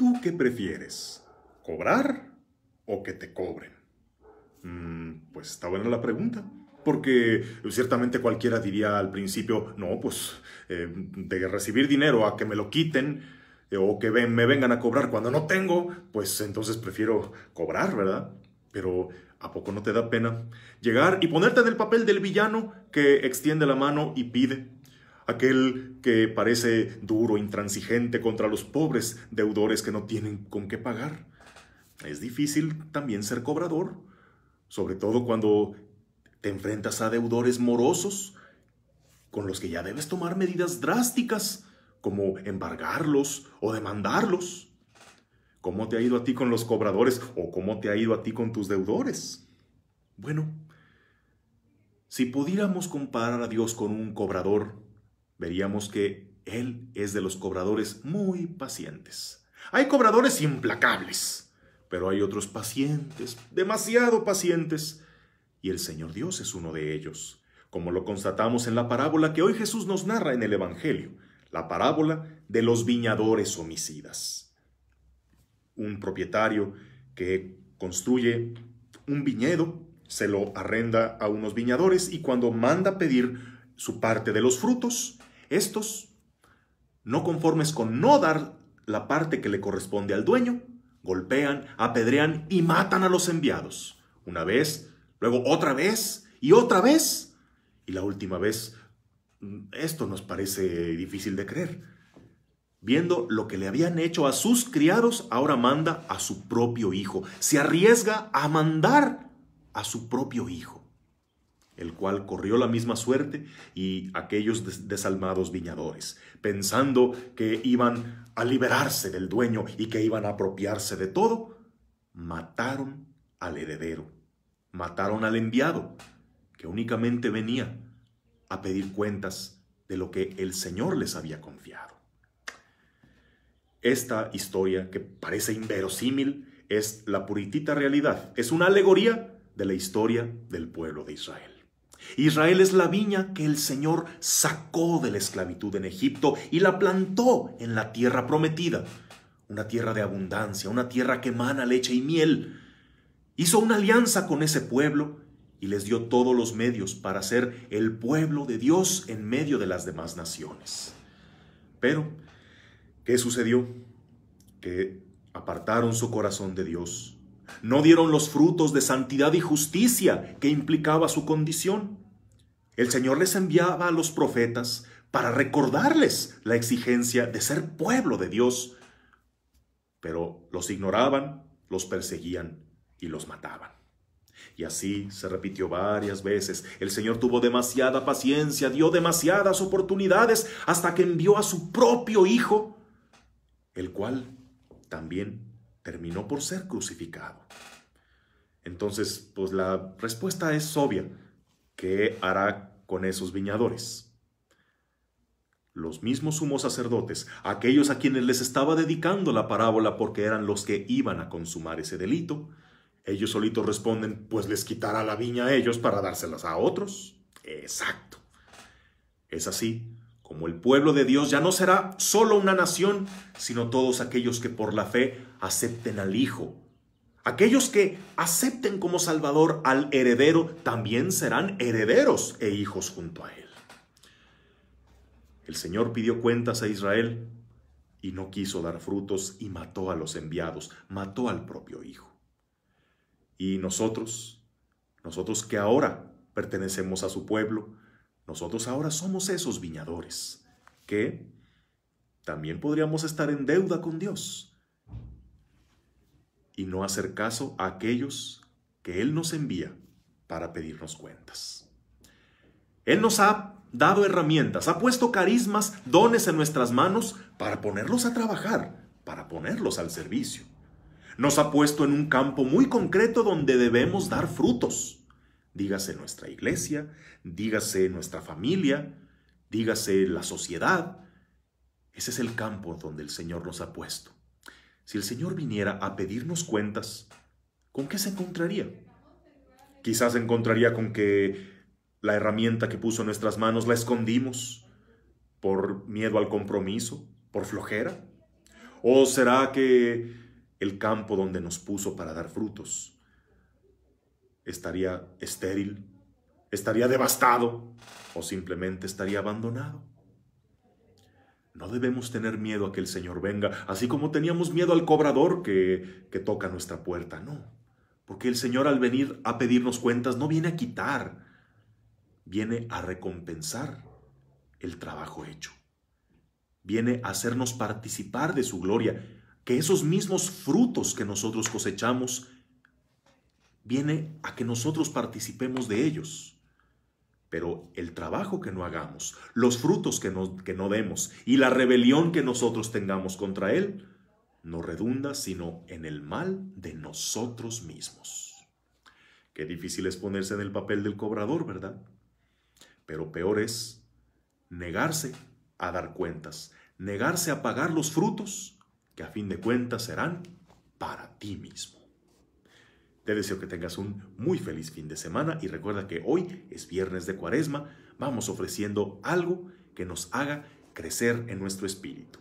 ¿Tú qué prefieres? ¿Cobrar o que te cobren? Mm, pues está buena la pregunta. Porque ciertamente cualquiera diría al principio, no, pues eh, de recibir dinero a que me lo quiten eh, o que me vengan a cobrar cuando no tengo, pues entonces prefiero cobrar, ¿verdad? Pero ¿a poco no te da pena llegar y ponerte en el papel del villano que extiende la mano y pide aquel que parece duro, intransigente contra los pobres deudores que no tienen con qué pagar. Es difícil también ser cobrador, sobre todo cuando te enfrentas a deudores morosos con los que ya debes tomar medidas drásticas, como embargarlos o demandarlos. ¿Cómo te ha ido a ti con los cobradores o cómo te ha ido a ti con tus deudores? Bueno, si pudiéramos comparar a Dios con un cobrador, veríamos que él es de los cobradores muy pacientes. Hay cobradores implacables, pero hay otros pacientes, demasiado pacientes, y el Señor Dios es uno de ellos, como lo constatamos en la parábola que hoy Jesús nos narra en el Evangelio, la parábola de los viñadores homicidas. Un propietario que construye un viñedo, se lo arrenda a unos viñadores y cuando manda pedir su parte de los frutos, estos, no conformes con no dar la parte que le corresponde al dueño, golpean, apedrean y matan a los enviados. Una vez, luego otra vez y otra vez. Y la última vez, mm, esto nos parece difícil de creer. Viendo lo que le habían hecho a sus criados, ahora manda a su propio hijo. Se arriesga a mandar a su propio hijo el cual corrió la misma suerte y aquellos desalmados viñadores, pensando que iban a liberarse del dueño y que iban a apropiarse de todo, mataron al heredero, mataron al enviado, que únicamente venía a pedir cuentas de lo que el Señor les había confiado. Esta historia, que parece inverosímil, es la puritita realidad, es una alegoría de la historia del pueblo de Israel. Israel es la viña que el Señor sacó de la esclavitud en Egipto y la plantó en la tierra prometida, una tierra de abundancia, una tierra que emana leche y miel. Hizo una alianza con ese pueblo y les dio todos los medios para ser el pueblo de Dios en medio de las demás naciones. Pero, ¿qué sucedió? Que apartaron su corazón de Dios no dieron los frutos de santidad y justicia que implicaba su condición. El Señor les enviaba a los profetas para recordarles la exigencia de ser pueblo de Dios, pero los ignoraban, los perseguían y los mataban. Y así se repitió varias veces. El Señor tuvo demasiada paciencia, dio demasiadas oportunidades hasta que envió a su propio Hijo, el cual también terminó por ser crucificado. Entonces, pues la respuesta es obvia. ¿Qué hará con esos viñadores? Los mismos sumos sacerdotes, aquellos a quienes les estaba dedicando la parábola porque eran los que iban a consumar ese delito, ellos solitos responden, pues les quitará la viña a ellos para dárselas a otros. Exacto. Es así como el pueblo de Dios ya no será solo una nación, sino todos aquellos que por la fe acepten al Hijo. Aquellos que acepten como Salvador al heredero también serán herederos e hijos junto a Él. El Señor pidió cuentas a Israel y no quiso dar frutos y mató a los enviados, mató al propio Hijo. Y nosotros, nosotros que ahora pertenecemos a su pueblo, nosotros ahora somos esos viñadores que también podríamos estar en deuda con Dios y no hacer caso a aquellos que Él nos envía para pedirnos cuentas. Él nos ha dado herramientas, ha puesto carismas, dones en nuestras manos para ponerlos a trabajar, para ponerlos al servicio. Nos ha puesto en un campo muy concreto donde debemos dar frutos dígase nuestra iglesia, dígase nuestra familia, dígase la sociedad. Ese es el campo donde el Señor nos ha puesto. Si el Señor viniera a pedirnos cuentas, ¿con qué se encontraría? Quizás se encontraría con que la herramienta que puso en nuestras manos la escondimos por miedo al compromiso, por flojera. ¿O será que el campo donde nos puso para dar frutos estaría estéril, estaría devastado o simplemente estaría abandonado. No debemos tener miedo a que el Señor venga, así como teníamos miedo al cobrador que, toca nuestra puerta, no. Porque el Señor al venir a pedirnos cuentas no viene a quitar, viene a recompensar el trabajo hecho. Viene a hacernos participar de su gloria, que esos mismos frutos que nosotros cosechamos viene a que nosotros participemos de ellos. Pero el trabajo que no hagamos, los frutos que no, no demos y la rebelión que nosotros tengamos contra Él, no redunda sino en el mal de nosotros mismos. Qué difícil es ponerse en el papel del cobrador, ¿verdad? Pero peor es negarse a dar cuentas, negarse a pagar los frutos que a fin de cuentas serán para ti mismo. Te deseo que tengas un muy feliz fin de semana y recuerda que hoy es viernes de cuaresma, vamos ofreciendo algo que nos haga crecer en nuestro espíritu.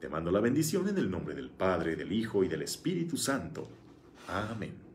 Te mando la bendición en el nombre del Padre, del Hijo y del Espíritu Santo. Amén.